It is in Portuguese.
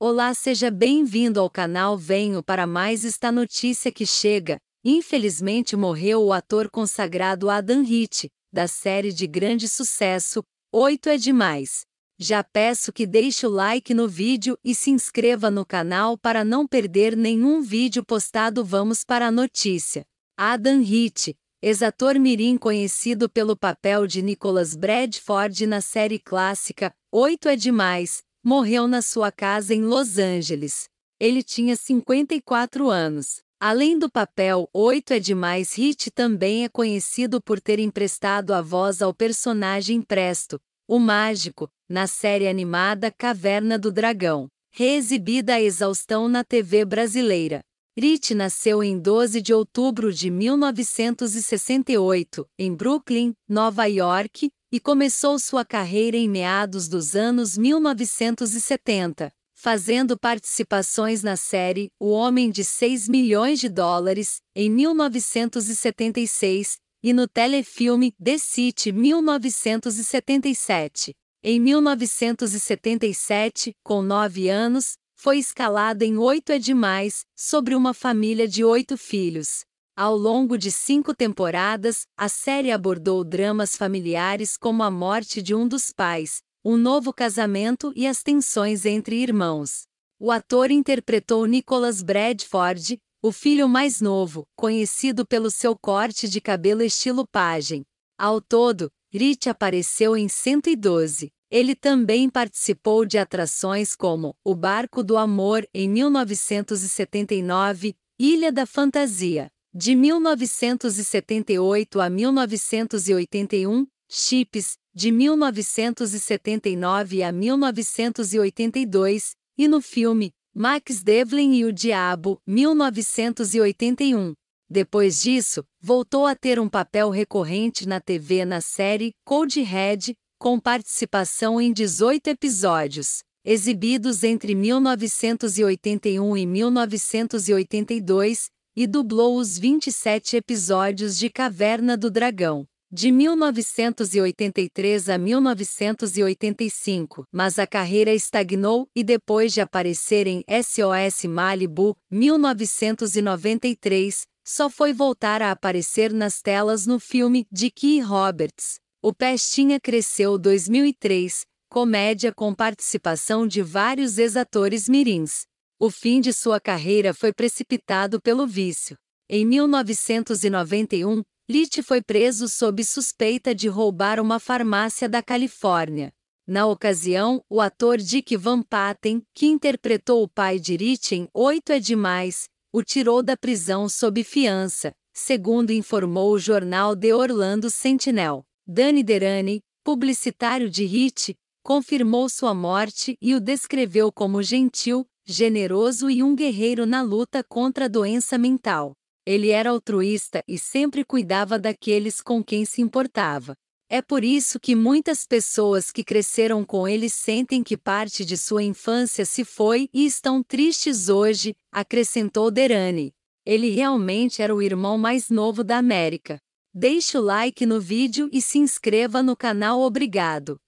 Olá, seja bem-vindo ao canal Venho para mais esta notícia que chega. Infelizmente morreu o ator consagrado Adam Hit, da série de grande sucesso, 8 é demais. Já peço que deixe o like no vídeo e se inscreva no canal para não perder nenhum vídeo postado. Vamos para a notícia. Adam Hit, ex-ator mirim conhecido pelo papel de Nicholas Bradford na série clássica 8 é demais, morreu na sua casa em Los Angeles. Ele tinha 54 anos. Além do papel, 8 é demais Hit também é conhecido por ter emprestado a voz ao personagem Presto, o mágico, na série animada Caverna do Dragão, reexibida a exaustão na TV brasileira. Rite nasceu em 12 de outubro de 1968, em Brooklyn, Nova York, e começou sua carreira em meados dos anos 1970, fazendo participações na série O Homem de 6 Milhões de Dólares, em 1976, e no telefilme The City 1977. Em 1977, com nove anos, foi escalada em Oito é Demais, sobre uma família de oito filhos. Ao longo de cinco temporadas, a série abordou dramas familiares como a morte de um dos pais, um novo casamento e as tensões entre irmãos. O ator interpretou Nicholas Bradford, o filho mais novo, conhecido pelo seu corte de cabelo estilo pajem. Ao todo, Rich apareceu em 112. Ele também participou de atrações como O Barco do Amor em 1979, Ilha da Fantasia, de 1978 a 1981, Chips, de 1979 a 1982, e no filme Max Devlin e o Diabo, 1981. Depois disso, voltou a ter um papel recorrente na TV na série Cold Red, com participação em 18 episódios, exibidos entre 1981 e 1982, e dublou os 27 episódios de Caverna do Dragão, de 1983 a 1985, mas a carreira estagnou e depois de aparecer em SOS Malibu, 1993, só foi voltar a aparecer nas telas no filme de Key Roberts. O Pestinha cresceu 2003, comédia com participação de vários ex-atores mirins. O fim de sua carreira foi precipitado pelo vício. Em 1991, Litt foi preso sob suspeita de roubar uma farmácia da Califórnia. Na ocasião, o ator Dick Van Patten, que interpretou o pai de Ritch em Oito é Demais, o tirou da prisão sob fiança, segundo informou o jornal The Orlando Sentinel. Danny Derani, publicitário de Ritch, confirmou sua morte e o descreveu como gentil, generoso e um guerreiro na luta contra a doença mental. Ele era altruísta e sempre cuidava daqueles com quem se importava. É por isso que muitas pessoas que cresceram com ele sentem que parte de sua infância se foi e estão tristes hoje, acrescentou Derani. Ele realmente era o irmão mais novo da América. Deixe o like no vídeo e se inscreva no canal Obrigado.